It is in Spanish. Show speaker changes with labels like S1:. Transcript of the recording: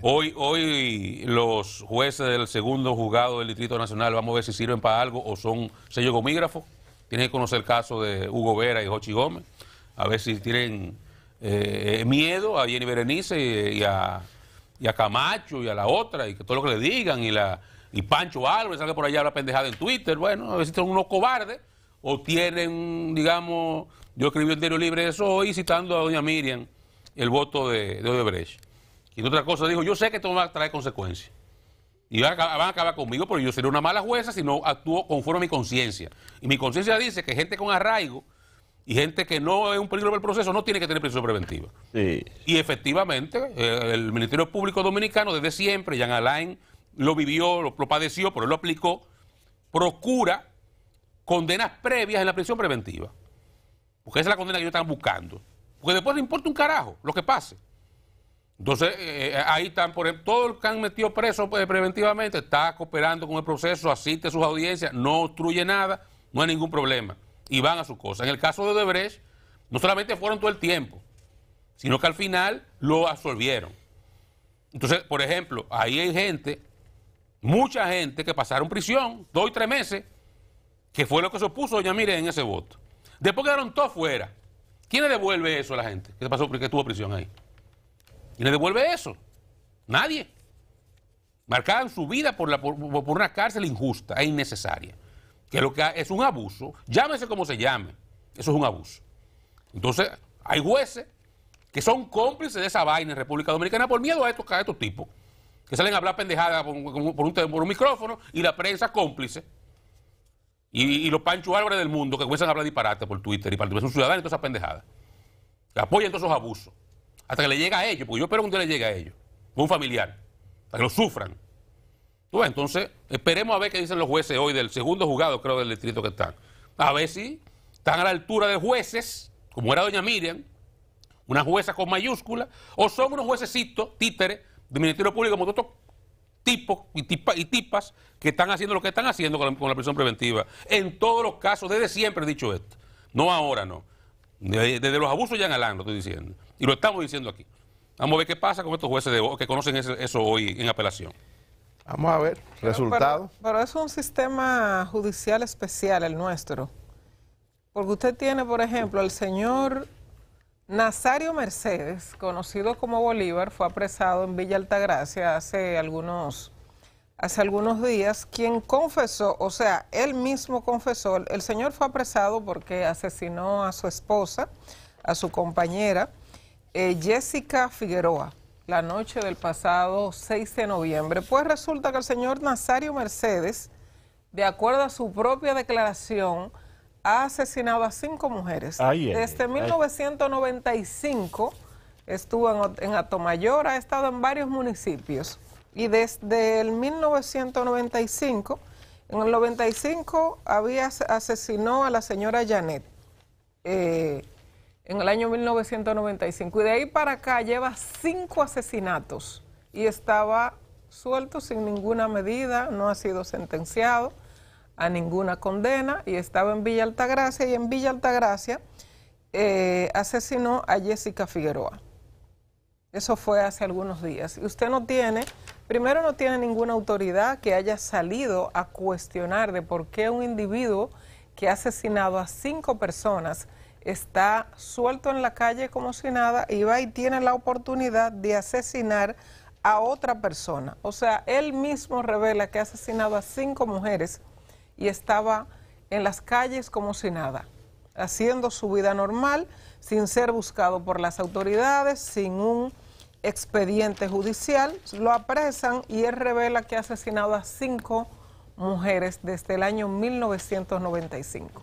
S1: Hoy, hoy los jueces del segundo juzgado del Distrito Nacional, vamos a ver si sirven para algo o son sello gomígrafo. Tienen que conocer el caso de Hugo Vera y Jochi Gómez. A ver si tienen eh, miedo a Jenny Berenice y, a, Camacho y a la otra y que todo lo que le digan y, la, y Pancho Álvarez sale por allá la pendejada en Twitter. Bueno, a ver si son unos cobardes o tienen, digamos, yo escribí un diario libre eso hoy citando a doña Miriam el voto de Odebrecht. Y otra cosa dijo, yo sé que esto va a traer consecuencias. Y van a acabar conmigo, pero yo seré una mala jueza si no actúo conforme a mi conciencia. Y mi conciencia dice que gente con arraigo y gente que no es un peligro del el proceso no tiene que tener prisión preventiva. Y efectivamente, eh, el Ministerio Público Dominicano desde siempre, Jean Alain lo vivió, lo, padeció, pero él lo aplicó, procura condenas previas en la prisión preventiva. Porque esa es la condena que ellos están buscando. Porque después le importa un carajo lo que pase. Entonces, eh, eh, ahí están, por ejemplo, todo el que han metido preso pues, preventivamente está cooperando con el proceso, asiste a sus audiencias, no obstruye nada, no hay ningún problema. Y van a sus cosas. En el caso de Odebrecht, no solamente fueron todo el tiempo, sino que al final lo absolvieron. Entonces, por ejemplo, ahí hay gente, mucha gente que pasaron prisión, dos y tres meses, que fue lo que se opuso doña Miren en ese voto. Después quedaron todos fuera. ¿Quién le devuelve eso a la gente que, pasó, que tuvo prisión ahí? ¿Y le devuelve eso? Nadie. marcan su vida por, por, una cárcel injusta e innecesaria. Que lo que es un abuso, llámese como se llame, eso es un abuso. Entonces, hay jueces que son cómplices de esa vaina en República Dominicana por miedo a estos, estos tipos, que salen a hablar pendejadas por, un, micrófono y la prensa cómplice. Y, los Pancho Álvarez del mundo que comienzan a hablar disparate por Twitter y para un ciudadano y todas esas pendejadas. Que apoyan todos esos abusos hasta que le llega a ellos, porque yo espero que un día le llegue a ellos, un familiar, hasta que lo sufran. entonces, esperemos a ver qué dicen los jueces hoy del segundo juzgado, creo, del distrito que están. A ver si están a la altura de jueces, como era doña Miriam, una jueza con mayúscula, o son unos juececitos, títeres, del Ministerio Público, como otros tipos y, tipas que están haciendo lo que están haciendo con la prisión preventiva. En todos los casos, desde siempre he dicho esto, no ahora no. Desde los abusos ya en Alán, lo estoy diciendo. Y lo estamos diciendo aquí. Vamos a ver qué pasa con estos jueces de, que conocen eso hoy en apelación. Vamos a ver, resultado.
S2: Pero, es un sistema judicial especial el nuestro. Porque usted tiene, por ejemplo, el señor Nazario Mercedes, conocido como Bolívar, fue apresado en Villa Altagracia hace algunos hace algunos días, quien confesó, o sea, él mismo confesó, el señor fue apresado porque asesinó a su esposa, a su compañera, eh, Jessica Figueroa, la noche del pasado 6 de noviembre. Pues resulta que el señor Nazario Mercedes, de acuerdo a su propia declaración, ha asesinado a cinco mujeres. Desde 1995 estuvo en Atomayor, ha estado en varios municipios. Y desde el 1995, en el 95 había asesinó a la señora Janet. Eh, en el año 1995. Y de ahí para acá lleva cinco asesinatos y estaba suelto sin ninguna medida, no ha sido sentenciado a ninguna condena y estaba en Villa Altagracia y en Villa Altagracia eh, asesinó a Jessica Figueroa. Eso fue hace algunos días. Y usted no tiene primero no tiene ninguna autoridad que haya salido a cuestionar de por qué un individuo que ha asesinado a cinco personas está suelto en la calle como si nada y va y tiene la oportunidad de asesinar a otra persona. O sea, él mismo revela que ha asesinado a cinco mujeres y estaba en las calles como si nada, haciendo su vida normal, sin ser buscado por las autoridades, sin un expediente judicial, lo apresan y él revela que ha asesinado a cinco mujeres desde el año 1995.